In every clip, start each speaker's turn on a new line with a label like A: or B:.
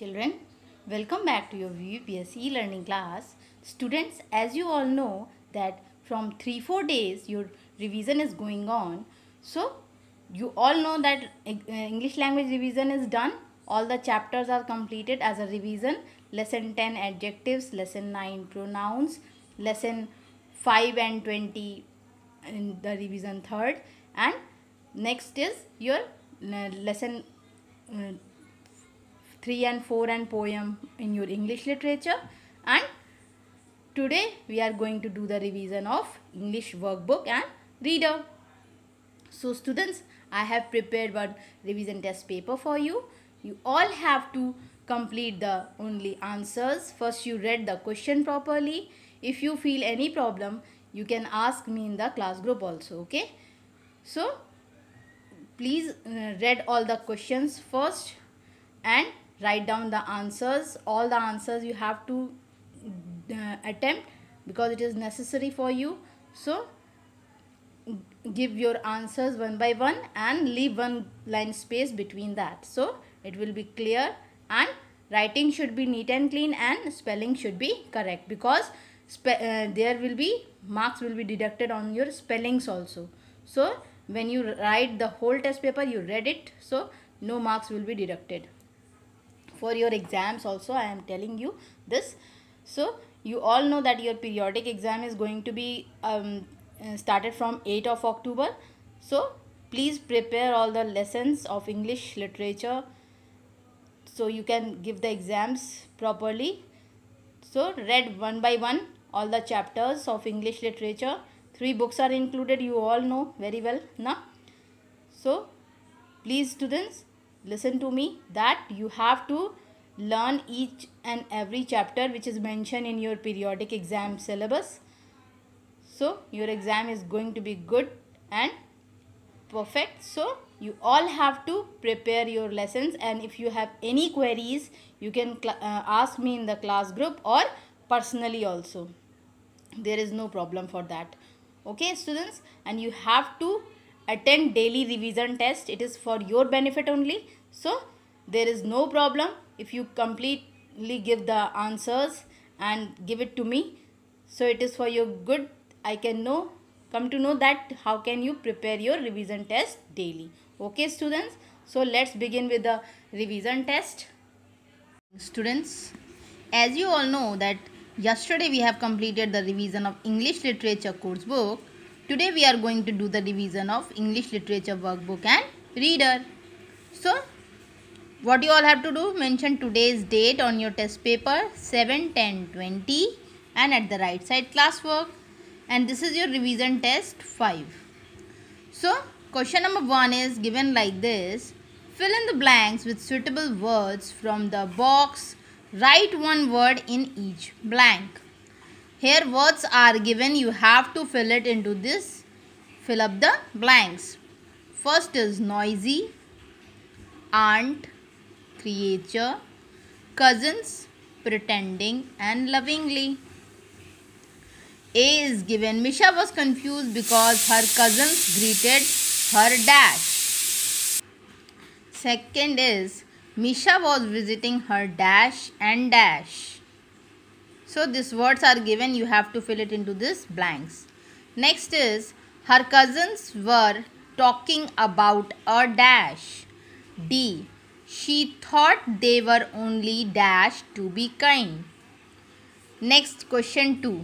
A: Children, welcome back to your VUPS e-learning class. Students, as you all know that from 3-4 days your revision is going on. So, you all know that uh, English language revision is done. All the chapters are completed as a revision. Lesson 10 adjectives, lesson 9 pronouns, lesson 5 and 20 in the revision third and next is your uh, lesson uh, 3 and 4 and poem in your English literature and today we are going to do the revision of English workbook and reader. So students I have prepared one revision test paper for you. You all have to complete the only answers. First you read the question properly. If you feel any problem you can ask me in the class group also okay. So please uh, read all the questions first and write down the answers all the answers you have to uh, attempt because it is necessary for you so give your answers one by one and leave one line space between that so it will be clear and writing should be neat and clean and spelling should be correct because uh, there will be marks will be deducted on your spellings also so when you write the whole test paper you read it so no marks will be deducted for your exams also I am telling you this. So you all know that your periodic exam is going to be um, uh, started from 8 of October. So please prepare all the lessons of English literature so you can give the exams properly. So read one by one all the chapters of English literature. Three books are included you all know very well. Na? So please students listen to me that you have to learn each and every chapter which is mentioned in your periodic exam syllabus so your exam is going to be good and perfect so you all have to prepare your lessons and if you have any queries you can uh, ask me in the class group or personally also there is no problem for that okay students and you have to attend daily revision test it is for your benefit only so there is no problem if you completely give the answers and give it to me so it is for your good i can know come to know that how can you prepare your revision test daily okay students so let's begin with the revision test students as you all know that yesterday we have completed the revision of english literature course book Today we are going to do the division of English literature workbook and reader. So what you all have to do mention today's date on your test paper 7 10 20 and at the right side classwork and this is your revision test 5. So question number 1 is given like this. Fill in the blanks with suitable words from the box. Write one word in each blank. Here words are given. You have to fill it into this. Fill up the blanks. First is noisy, aunt, creature, cousins, pretending and lovingly. A is given. Misha was confused because her cousins greeted her dash. Second is Misha was visiting her dash and dash. So these words are given. You have to fill it into this blanks. Next is her cousins were talking about a dash. D. She thought they were only dash to be kind. Next question 2.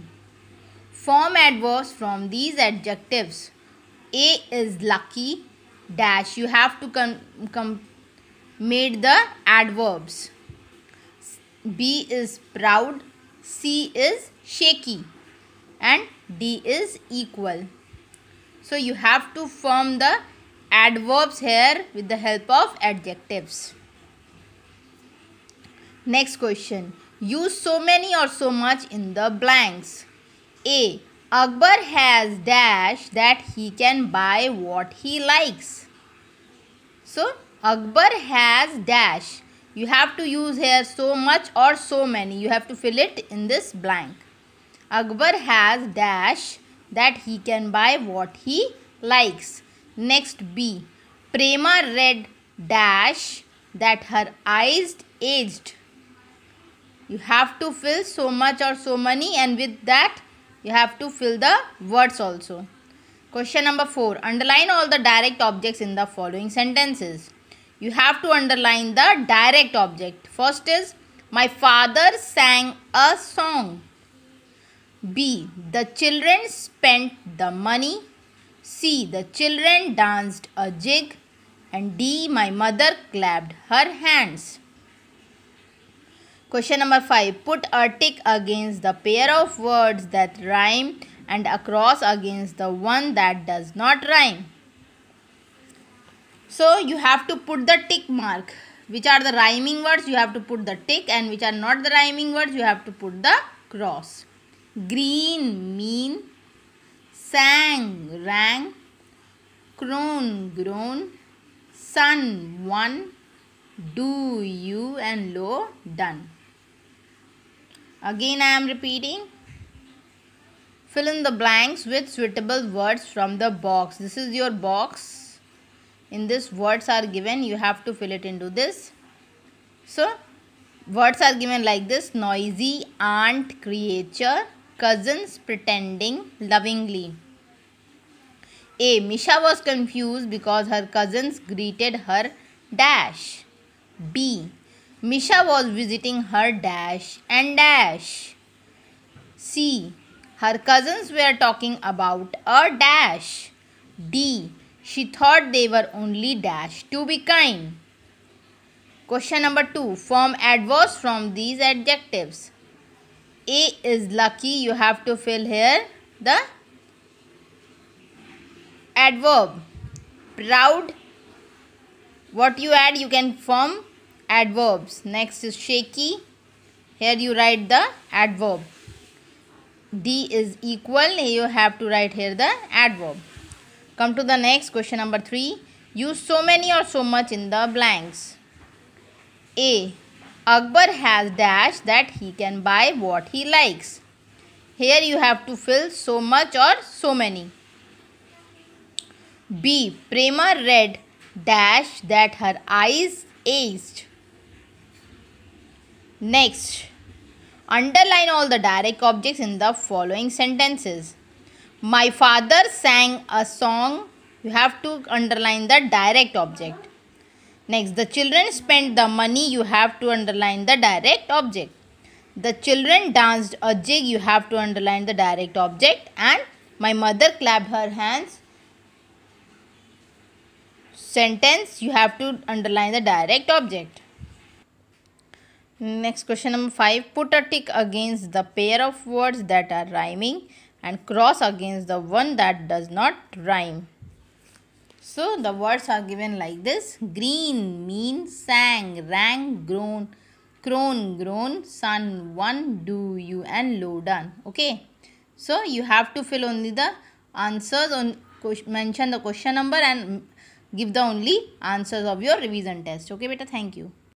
A: Form adverbs from these adjectives. A is lucky dash. You have to come com made the adverbs. B is proud C is shaky and D is equal. So you have to form the adverbs here with the help of adjectives. Next question. Use so many or so much in the blanks. A. Akbar has dash that he can buy what he likes. So, Akbar has dash you have to use here so much or so many you have to fill it in this blank akbar has dash that he can buy what he likes next b prema read dash that her eyes aged you have to fill so much or so many and with that you have to fill the words also question number 4 underline all the direct objects in the following sentences you have to underline the direct object. First is my father sang a song. B. The children spent the money. C. The children danced a jig. And D. My mother clapped her hands. Question number 5. Put a tick against the pair of words that rhyme and a cross against the one that does not rhyme so you have to put the tick mark which are the rhyming words you have to put the tick and which are not the rhyming words you have to put the cross green mean sang rang crone grown sun one do you and low done again i am repeating fill in the blanks with suitable words from the box this is your box in this words are given you have to fill it into this so words are given like this noisy aunt creature cousins pretending lovingly a misha was confused because her cousins greeted her dash b misha was visiting her dash and dash c her cousins were talking about a dash d she thought they were only dash to be kind. Question number 2. Form adverbs from these adjectives. A is lucky. You have to fill here the adverb. Proud. What you add you can form adverbs. Next is shaky. Here you write the adverb. D is equal. You have to write here the adverb. Come to the next question number 3. Use so many or so much in the blanks. A. Akbar has dash that he can buy what he likes. Here you have to fill so much or so many. B. Prema read dash that her eyes ached. Next, underline all the direct objects in the following sentences. My father sang a song. You have to underline the direct object. Next, the children spent the money. You have to underline the direct object. The children danced a jig. You have to underline the direct object. And my mother clapped her hands. Sentence, you have to underline the direct object. Next question number 5. Put a tick against the pair of words that are rhyming and cross against the one that does not rhyme. So the words are given like this. Green means sang, rang, grown, crone, grown, sun, one, do, you and low, done. Okay. So you have to fill only the answers on mention the question number and give the only answers of your revision test. Okay beta, thank you.